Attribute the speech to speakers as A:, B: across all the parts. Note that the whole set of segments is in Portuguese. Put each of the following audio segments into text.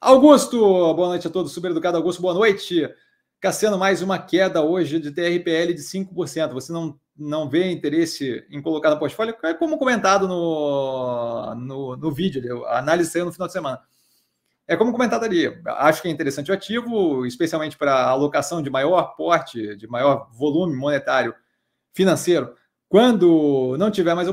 A: Augusto, boa noite a todos. Super educado, Augusto, boa noite. Cassiano, mais uma queda hoje de TRPL de 5%. Você não, não vê interesse em colocar no portfólio? É como comentado no, no, no vídeo, né? a análise saiu no final de semana. É como comentado ali, acho que é interessante o ativo, especialmente para alocação de maior porte, de maior volume monetário financeiro. Quando não tiver mais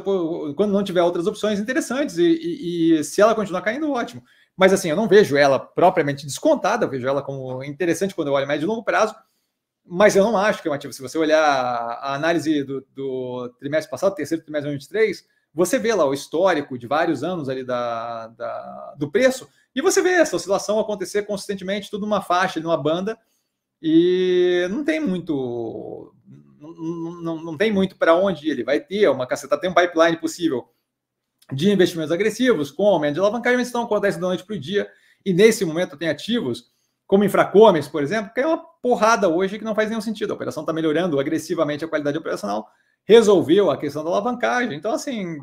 A: quando não tiver outras opções interessantes, e, e, e se ela continuar caindo, ótimo. Mas assim, eu não vejo ela propriamente descontada, eu vejo ela como interessante quando eu olho médio e longo prazo, mas eu não acho que é um ativo. Se você olhar a análise do, do trimestre passado, terceiro trimestre de 2023, você vê lá o histórico de vários anos ali da, da, do preço, e você vê essa oscilação acontecer consistentemente, tudo numa faixa, numa banda, e não tem muito não, não, tem muito para onde ir. Ele vai ter uma cacetada, tem um pipeline possível de investimentos agressivos, com aumento de alavancagem, mas estão acontecendo acontece da noite para o dia. E nesse momento tem ativos, como infracomes por exemplo, que é uma porrada hoje que não faz nenhum sentido. A operação está melhorando agressivamente a qualidade operacional, resolveu a questão da alavancagem. Então, assim,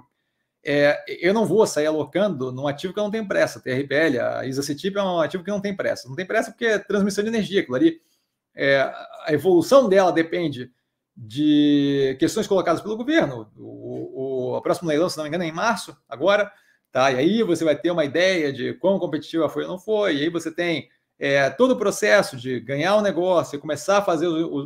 A: é, eu não vou sair alocando num ativo que eu não tenho pressa. TRPL, a Isacetip é um ativo que não tem pressa. Não tem pressa porque é transmissão de energia, claro. Ali, é, a evolução dela depende de questões colocadas pelo governo. O, o, o próximo leilão, se não me engano, é em março, agora. Tá? E aí você vai ter uma ideia de quão competitiva foi ou não foi. E aí você tem é, todo o processo de ganhar o um negócio, começar a fazer o, o,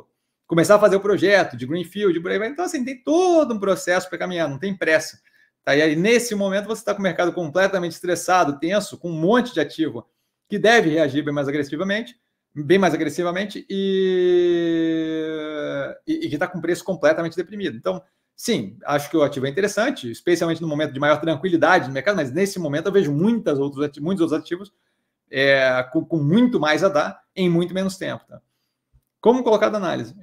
A: o, começar a fazer o projeto de greenfield, por aí vai. Então assim tem todo um processo para caminhar, não tem pressa. Tá? E aí nesse momento você está com o mercado completamente estressado, tenso, com um monte de ativo que deve reagir bem mais agressivamente, bem mais agressivamente e e que está com preço completamente deprimido. Então, sim, acho que o ativo é interessante, especialmente no momento de maior tranquilidade no mercado, mas nesse momento eu vejo muitas outros, muitos outros ativos é, com, com, muito mais a dar em muito menos tempo. Tá? Como colocar da análise?